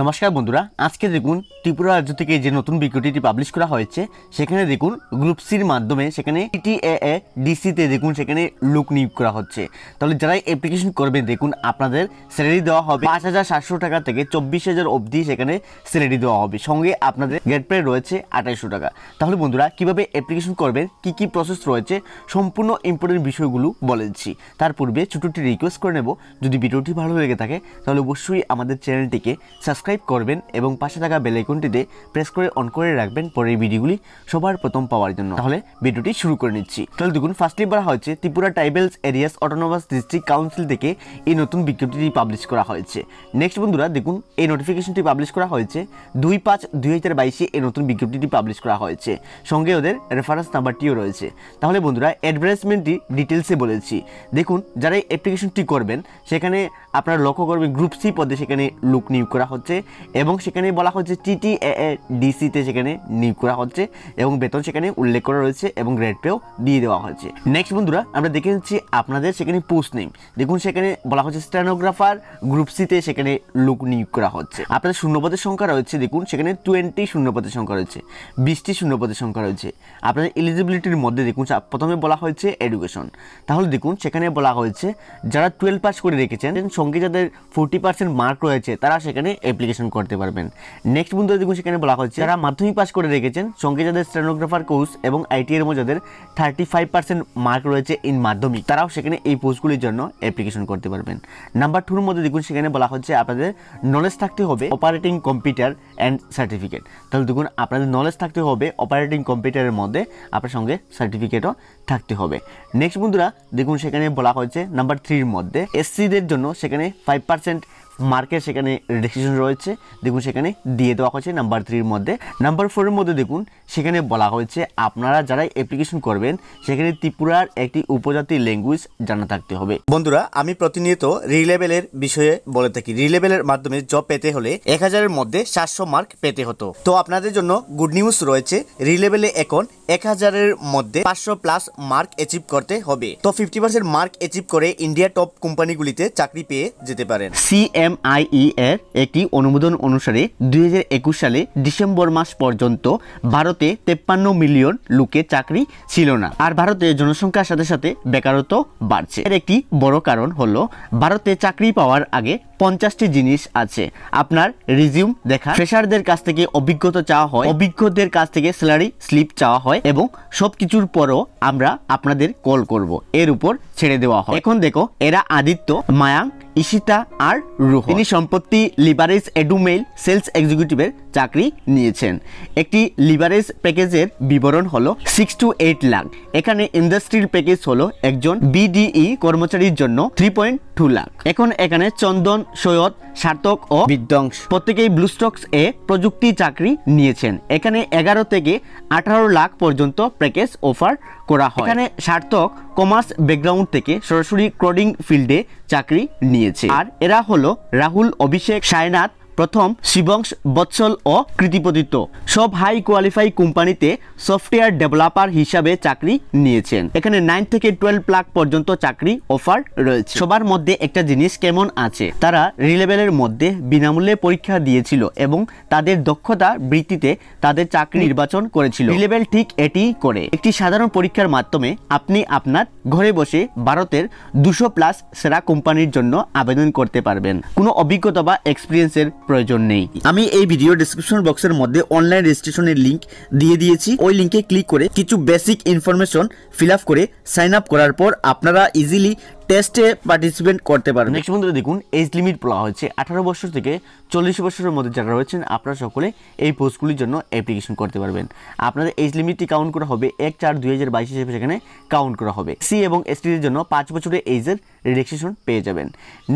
নমস্কার বন্ধুরা আজকে দেখুন ত্রিপুরা রাজ্য থেকে যে নতুন বিজ্ঞপ্তিটি পাবলিশ করা হয়েছে সেখানে দেখুন গ্রুপ সির মাধ্যমে সেখানে টিটিএ ডিসিতে দেখুন সেখানে লোক নিয়োগ করা হচ্ছে তাহলে যারা অ্যাপ্লিকেশন করবেন দেখুন আপনাদের স্যালারি দেওয়া হবে পাঁচ হাজার সাতশো টাকা থেকে চব্বিশ হাজার অবধি সেখানে স্যালারি দেওয়া হবে সঙ্গে আপনাদের গেট পে রয়েছে আঠাইশশো টাকা তাহলে বন্ধুরা কিভাবে অ্যাপ্লিকেশন করবেন কি কি প্রসেস রয়েছে সম্পূর্ণ ইম্পর্টেন্ট বিষয়গুলো বলে দিচ্ছি তার পূর্বে ছোটোটি রিকোয়েস্ট করে নেব যদি ভিডিওটি ভালো লেগে থাকে তাহলে অবশ্যই আমাদের চ্যানেলটিকে সাবস্ক্রাইব করবেন এবং পাশে থাকা বেলাইকনটিতে প্রেস করে অন করে রাখবেন পরের ভিডিওগুলি সবার প্রথম পাওয়ার জন্য তাহলে ভিডিওটি শুরু করে নিচ্ছি তাহলে দেখুন ফার্স্টলি বলা হয়েছে Tripura tribals areas autonomous district council থেকে এই নতুন বিজ্ঞপ্তিটি পাবলিশ করা হয়েছে নেক্সট বন্ধুরা দেখুন এই নোটিফিকেশনটি পাবলিশ করা হয়েছে দুই পাঁচ দুই হাজার বাইশে এই নতুন বিজ্ঞপ্তিটি পাবলিশ করা হয়েছে সঙ্গে ওদের রেফারেন্স নাম্বারটিও রয়েছে তাহলে বন্ধুরা অ্যাডভার্টাইজমেন্টটি ডিটেলসে বলেছি দেখুন যারা এই অ্যাপ্লিকেশনটি করবেন সেখানে আপনারা লক্ষ্য করবেন গ্রুপ সি পদে সেখানে লোক নিয়োগ করা হচ্ছে এবং সেখানে বলা হচ্ছে টিটি এ ডিসিতে সেখানে নিয়োগ করা হচ্ছে এবং বেতন সেখানে উল্লেখ করা রয়েছে এবং গ্রেড পেও দিয়ে দেওয়া হয়েছে নেক্সট বন্ধুরা আমরা দেখে নিচ্ছি আপনাদের সেখানে পোস্ট নেম দেখুন সেখানে বলা হচ্ছে স্টেনোগ্রাফার গ্রুপ সিতে সেখানে লোক নিয়োগ করা হচ্ছে আপনাদের শূন্যপদের সংখ্যা রয়েছে দেখুন সেখানে টোয়েন্টি শূন্যপদের সংখ্যা রয়েছে বিশটি শূন্যপদের সংখ্যা রয়েছে আপনাদের এলিজিবিলিটির মধ্যে দেখুন প্রথমে বলা হয়েছে এডুকেশন তাহলে দেখুন সেখানে বলা হয়েছে যারা টুয়েলভ পাস করে রেখেছেন সঙ্গে যাদের ফোর্টি পার্সেন্ট মার্ক রয়েছে তারা সেখানে অ্যাপ্লিকেশন করতে পারবেন নেক্সট বন্ধু দেখুন সেখানে বলা হচ্ছে যারা মাধ্যমিক পাস করে রেখেছেন সঙ্গে যাদের স্টেনোগ্রাফার কোর্স এবং আইটিআর যাদের থার্টি ফাইভ পার্সেন্ট মার্ক রয়েছে ইন মাধ্যমিক তারাও সেখানে এই পোস্টগুলির জন্য অ্যাপ্লিকেশন করতে পারবেন নাম্বার টুর মধ্যে দেখুন সেখানে বলা হচ্ছে আপনাদের নলেজ থাকতে হবে অপারেটিং কম্পিউটার অ্যান্ড সার্টিফিকেট তাহলে দেখুন আপনাদের নলেজ থাকতে হবে অপারেটিং কম্পিউটারের মধ্যে আপনার সঙ্গে সার্টিফিকেটও থাকতে হবে নেক্সট বন্ধুরা দেখুন সেখানে বলা হয়েছে নাম্বার থ্রির মধ্যে এসসিদের জন্য সেখানে সেখানে ফাইভ পার্সেন্ট মার্কের সেখানে রেস্ট্রিকশন রয়েছে দেখুন সেখানে দিয়ে দেওয়া হয়েছে নাম্বার থ্রির মধ্যে নাম্বার ফোরের মধ্যে দেখুন সেখানে বলা হয়েছে আপনারা যারা অ্যাপ্লিকেশন করবেন সেখানে ত্রিপুরার একটি উপজাতি ল্যাঙ্গুয়েজ জানা থাকতে হবে বন্ধুরা আমি প্রতিনিয়ত রিলেভেলের বিষয়ে বলে থাকি রিলেবেলের মাধ্যমে জব পেতে হলে এক হাজারের মধ্যে সাতশো মার্ক পেতে হতো তো আপনাদের জন্য গুড নিউজ রয়েছে রিলেবেলে এখন এক হাজারের মধ্যে পাঁচশো প্লাস মার্ক অ্যাচিভ করতে হবে তো ফিফটি পার্সেন্ট মার্ক অ্যাচিভ করে ইন্ডিয়া টপ কোম্পানিগুলিতে চাকরি পেয়ে যেতে পারেন সিএমআইই e এর একটি অনুমোদন অনুসারে দুই সালে ডিসেম্বর মাস পর্যন্ত ভারত ভারতে তেপ্পান্ন মিলিয়ন লোকের চাকরি ছিল না আর ভারতের জনসংখ্যার সাথে সাথে বেকারত্ব বাড়ছে এর একটি বড় কারণ হলো ভারতে চাকরি পাওয়ার আগে পঞ্চাশটি জিনিস আছে আপনার রিজিউম দেখা ফ্রেশারদের কাছ থেকে অভিজ্ঞতা চাওয়া হয় অভিজ্ঞদের কাছ থেকে স্যালারি স্লিপ চাওয়া হয় এবং সব কিছুর পরও আমরা আপনাদের কল করব এর উপর ছেড়ে দেওয়া হয় এখন দেখো এরা আদিত্য মায়াং ইশিতা আর রুহ তিনি সম্পত্তি লিবারেজ এডুমেল সেলস এক্সিকিউটিভের চাকরি নিয়েছেন একটি লিবারেজ প্যাকেজের বিবরণ হলো সিক্স টু এইট লাখ এখানে ইন্ডাস্ট্রির প্যাকেজ হলো একজন বিডিই e কর্মচারীর জন্য থ্রি পয়েন্ট টু লাখ এখন এখানে চন্দন সৈয়দ সার্থক ও বিধ্বংস প্রত্যেকেই ব্লুস্টক্স এ প্রযুক্তি চাকরি নিয়েছেন এখানে এগারো থেকে আঠারো লাখ পর্যন্ত প্যাকেজ অফার করা হয় এখানে সার্থক কমার্স ব্যাকগ্রাউন্ড থেকে সরাসরি ক্রডিং ফিল্ডে চাকরি নিয়েছে আর এরা হলো রাহুল অভিষেক সায়নাথ প্রথম শিবংশ বৎসল ও কৃতিপতিত সব হাই কোয়ালিফাই কোম্পানিতে সফটওয়্যার ডেভেলপার হিসাবে চাকরি নিয়েছেন এখানে নাইন থেকে টুয়েলভ লাখ পর্যন্ত চাকরি অফার রয়েছে সবার মধ্যে একটা জিনিস কেমন আছে তারা রিলেভেলের মধ্যে বিনামূল্যে পরীক্ষা দিয়েছিল এবং তাদের দক্ষতা বৃত্তিতে তাদের চাকরি নির্বাচন করেছিল রিলেভেল ঠিক এটি করে একটি সাধারণ পরীক্ষার মাধ্যমে আপনি আপনার ঘরে বসে ভারতের দুশো প্লাস সেরা কোম্পানির জন্য আবেদন করতে পারবেন কোনো অভিজ্ঞতা বা এক্সপিরিয়েন্সের প্রয়োজন নেই আমি এই ভিডিও ডিসক্রিপশন বক্সের মধ্যে অনলাইন রেজিস্ট্রেশনের লিঙ্ক দিয়ে দিয়েছি ওই লিঙ্কে ক্লিক করে কিছু বেসিক ইনফরমেশন ফিল করে সাইন আপ করার পর আপনারা ইজিলি টেস্টে পার্টিসিপেট করতে পারবেন নেক্সট বন্ধুরা দেখুন এজ লিমিট বলা হয়েছে আঠারো বছর থেকে চল্লিশ বছরের মধ্যে যারা রয়েছেন আপনারা সকলে এই পোস্টগুলির জন্য অ্যাপ্লিকেশন করতে পারবেন আপনাদের এজ লিমিটটি কাউন্ট করা হবে এক চার দুই হাজার বাইশ হিসেবে সেখানে কাউন্ট করা হবে সি এবং এসটিদের জন্য পাঁচ বছরের এইজের রিল্যাক্সেশন পেয়ে যাবেন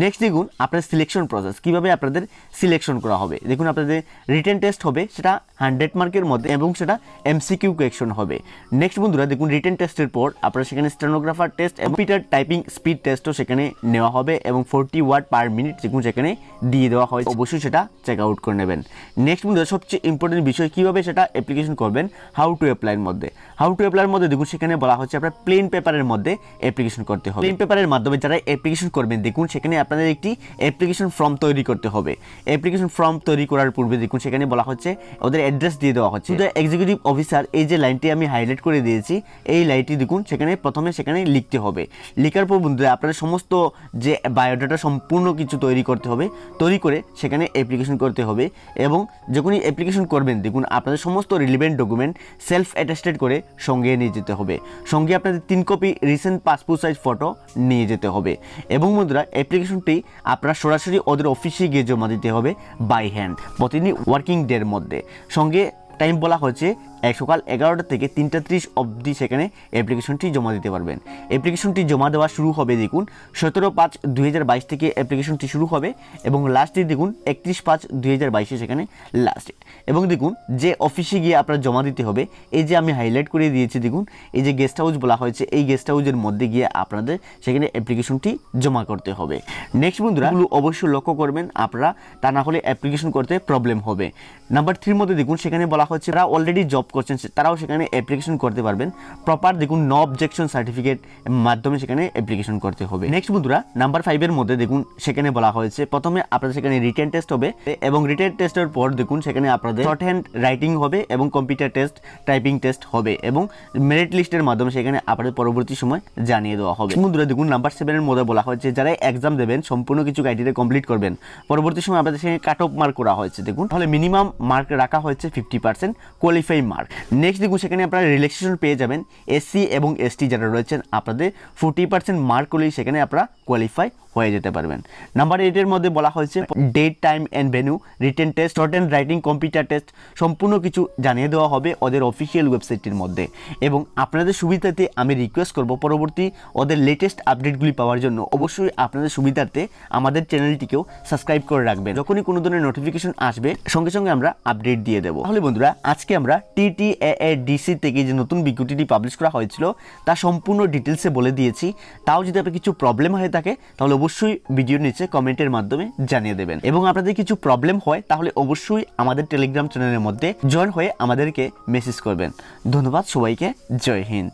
নেক্সট দেখুন আপনার সিলেকশন প্রসেস কীভাবে আপনাদের সিলেকশন করা হবে দেখুন আপনাদের রিটেন টেস্ট হবে সেটা হান্ড্রেড হ্যাঁ, মার্কের মধ্যে এবং সেটা এমসিকিউ কোয়েকশন হবে নেক্সট বন্ধুরা দেখুন রিটেন টেস্টের পর আপনারা সেখানে স্টেনোগ্রাফার টেস্ট এবং পিটার টাইপিং স্পিড টেস্টও সেখানে নেওয়া হবে এবং ফোরটি ওয়ার্ড পার মিনিট দেখুন সেখানে দিয়ে দেওয়া হয় অবশ্যই সেটা চেক আউট করে নেবেন নেক্সট বন্ধুরা সবচেয়ে ইম্পর্টেন্ট বিষয় কীভাবে সেটা অ্যাপ্লিকেশন করবেন হাউ টু অ্যাপ্লাইয়ের মধ্যে হাউ টু অ্যাপ্লাইয়ের মধ্যে দেখুন সেখানে বলা হচ্ছে আপনার প্লেন পেপারের মধ্যে অ্যাপ্লিকেশন করতে হবে প্লেন পেপারের মাধ্যমে যারা অ্যাপ্লিকেশন করবেন দেখুন সেখানে আপনাদের একটি অ্যাপ্লিকেশন ফর্ম তৈরি করতে হবে অ্যাপ্লিকেশন ফর্ম তৈরি করার পূর্বে দেখুন সেখানে বলা হচ্ছে ওদের অ্যাড্রেস দিয়ে দেওয়া হচ্ছে শুধু এক্সিকিউটিভ অফিসার এই যে লাইনটি আমি হাইলাইট করে দিয়েছি এই লাইনটি দেখুন সেখানে প্রথমে সেখানে লিখতে হবে লিখার পর বন্ধুরা আপনাদের সমস্ত যে বায়োডাটা সম্পূর্ণ কিছু তৈরি করতে হবে তৈরি করে সেখানে অ্যাপ্লিকেশন করতে হবে এবং যখনই অ্যাপ্লিকেশন করবেন দেখুন আপনাদের সমস্ত রিলিভেন্ট ডকুমেন্ট সেলফ অ্যাটাস্টেড করে সঙ্গে নিয়ে যেতে হবে সঙ্গে আপনাদের তিন copy recent passport size photo নিয়ে যেতে হবে এবং বন্ধুরা অ্যাপ্লিকেশনটি আপনারা সরাসরি ওদের অফিসে গিয়ে জমা দিতে হবে বাই হ্যান্ড প্রতিদিন ওয়ার্কিং ডের মধ্যে সঙ্গে টাইম বলা হয়েছে এক সকাল এগারোটা থেকে তিনটা ত্রিশ অবধি সেখানে অ্যাপ্লিকেশনটি জমা দিতে পারবেন অ্যাপ্লিকেশনটি জমা দেওয়া শুরু হবে দেখুন সতেরো পাঁচ দুই থেকে অ্যাপ্লিকেশনটি শুরু হবে এবং লাস্ট ডেট দেখুন একত্রিশ পাঁচ দুই সেখানে লাস্ট ডেট এবং দেখুন যে অফিসে গিয়ে আপনার জমা দিতে হবে এই যে আমি হাইলাইট করে দিয়েছি দেখুন এই যে গেস্ট হাউস বলা হয়েছে এই গেস্ট হাউসের মধ্যে গিয়ে আপনাদের সেখানে অ্যাপ্লিকেশনটি জমা করতে হবে নেক্সট বন্ধুরা অবশ্যই লক্ষ্য করবেন আপনারা তা না হলে অ্যাপ্লিকেশন করতে প্রবলেম হবে নাম্বার থ্রির মধ্যে দেখুন সেখানে বলা হচ্ছে যারা অলরেডি জব করছেন তারাও সেখানে অ্যাপ্লিকেশন করতে পারবেন প্রপার দেখুন নো অবজেকশন সার্টিফিকেট মাধ্যমে সেখানে অ্যাপ্লিকেশন করতে হবে নেক্সট বন্ধুরা নাম্বার ফাইভের মধ্যে দেখুন সেখানে বলা হয়েছে প্রথমে আপনাদের সেখানে রিটেন টেস্ট হবে এবং রিটেন টেস্টের পর দেখুন সেখানে আপনাদের শর্ট হ্যান্ড রাইটিং হবে এবং কম্পিউটার টেস্ট টাইপিং টেস্ট হবে এবং মেরিট লিস্টের মাধ্যমে সেখানে আপনাদের পরবর্তী সময় জানিয়ে দেওয়া হবে বন্ধুরা দেখুন নাম্বার সেভেনের মধ্যে বলা হয়েছে যারা এক্সাম দেবেন সম্পূর্ণ কিছু ক্রাইটেরিয়া কমপ্লিট করবেন পরবর্তী সময় আপনাদের সেখানে কাট অফ মার্ক করা হয়েছে দেখুন তাহলে মিনিমাম মার্ক রাখা হয়েছে ফিফটি পার্সেন্ট কোয়ালিফাই মার্ক আর নেক্সট দেখুন সেখানে আপনারা রিল্যাক্সেশন পেয়ে যাবেন এসসি এবং এসটি যারা রয়েছেন আপনাদের ফোর্টি পার্সেন্ট মার্ক করলেই সেখানে আপনারা কোয়ালিফাই হয়ে যেতে পারবেন নাম্বার এইটের মধ্যে বলা হয়েছে date time and venue written test short and writing computer test সম্পূর্ণ কিছু জানিয়ে দেওয়া হবে ওদের অফিসিয়াল ওয়েবসাইটটির মধ্যে এবং আপনাদের সুবিধাতে আমি রিকোয়েস্ট করব পরবর্তী ওদের লেটেস্ট আপডেটগুলি পাওয়ার জন্য অবশ্যই আপনাদের সুবিধার্থে আমাদের চ্যানেলটিকেও সাবস্ক্রাইব করে রাখবেন যখনই কোনো ধরনের নোটিফিকেশন আসবে সঙ্গে সঙ্গে আমরা আপডেট দিয়ে দেবো তাহলে বন্ধুরা আজকে আমরা টিটি ডিসি থেকে যে নতুন বিজ্ঞপ্তিটি পাবলিশ করা হয়েছিল তা সম্পূর্ণ ডিটেলসে বলে দিয়েছি তাও যদি আপনার কিছু প্রবলেম হয়ে থাকে তাহলে অবশ্যই ভিডিওর নিচে কমেন্টের মাধ্যমে জানিয়ে দেবেন এবং আপনাদের কিছু প্রবলেম হয় তাহলে অবশ্যই আমাদের টেলিগ্রাম চ্যানেলের মধ্যে জয়েন হয়ে আমাদেরকে মেসেজ করবেন ধন্যবাদ সবাইকে জয় হিন্দ